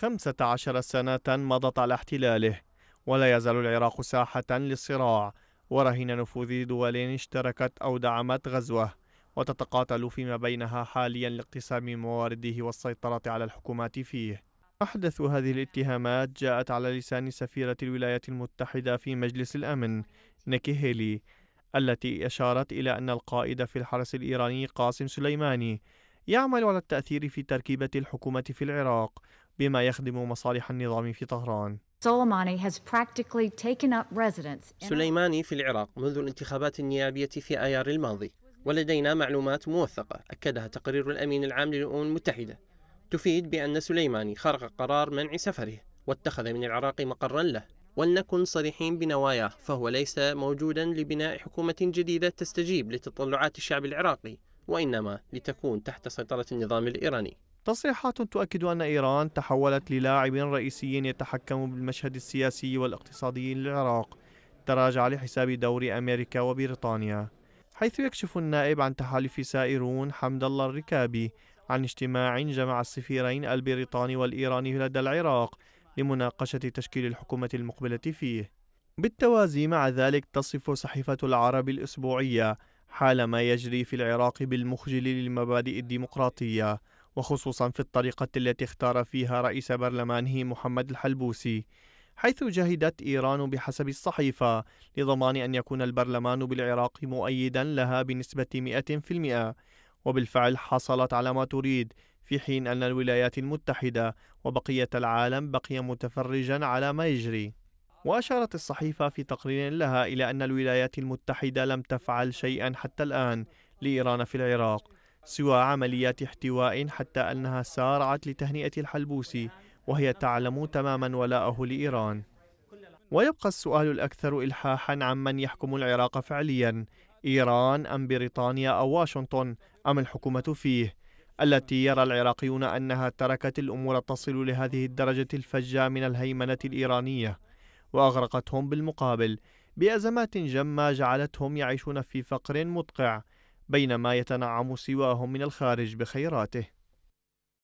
15 سنة مضت على احتلاله ولا يزال العراق ساحة للصراع ورهين نفوذ دول اشتركت أو دعمت غزوه وتتقاتل فيما بينها حاليا لاقتسام موارده والسيطرة على الحكومات فيه أحدث هذه الاتهامات جاءت على لسان سفيرة الولايات المتحدة في مجلس الأمن نيكي هيلي التي أشارت إلى أن القائد في الحرس الإيراني قاسم سليماني يعمل على التأثير في تركيبة الحكومة في العراق بما يخدم مصالح النظام في طهران سليماني في العراق منذ الانتخابات النيابية في آيار الماضي ولدينا معلومات موثقة أكدها تقرير الأمين العام للأمم المتحدة تفيد بأن سليماني خرق قرار منع سفره واتخذ من العراق مقرا له ولنكن صريحين بنواياه فهو ليس موجودا لبناء حكومة جديدة تستجيب لتطلعات الشعب العراقي وإنما لتكون تحت سيطرة النظام الإيراني تصريحات تؤكد أن إيران تحولت للاعب رئيسي يتحكم بالمشهد السياسي والاقتصادي للعراق تراجع لحساب دور أمريكا وبريطانيا حيث يكشف النائب عن تحالف سائرون حمد الله الركابي عن اجتماع جمع السفيرين البريطاني والإيراني لدى العراق لمناقشة تشكيل الحكومة المقبلة فيه بالتوازي مع ذلك تصف صحيفة العرب الأسبوعية حال ما يجري في العراق بالمخجل للمبادئ الديمقراطية وخصوصا في الطريقة التي اختار فيها رئيس برلمانه محمد الحلبوسي حيث جهدت إيران بحسب الصحيفة لضمان أن يكون البرلمان بالعراق مؤيدا لها بنسبة 100% وبالفعل حصلت على ما تريد في حين أن الولايات المتحدة وبقية العالم بقي متفرجا على ما يجري وأشارت الصحيفة في تقرير لها إلى أن الولايات المتحدة لم تفعل شيئا حتى الآن لإيران في العراق سوى عمليات احتواء حتى أنها سارعت لتهنئة الحلبوسي وهي تعلم تماما ولاءه لإيران ويبقى السؤال الأكثر إلحاحا عمن يحكم العراق فعليا إيران أم بريطانيا أو واشنطن أم الحكومة فيه التي يرى العراقيون أنها تركت الأمور تصل لهذه الدرجة الفجة من الهيمنة الإيرانية وأغرقتهم بالمقابل بأزمات جمة جعلتهم يعيشون في فقر مدقع بينما يتنعم سواهم من الخارج بخيراته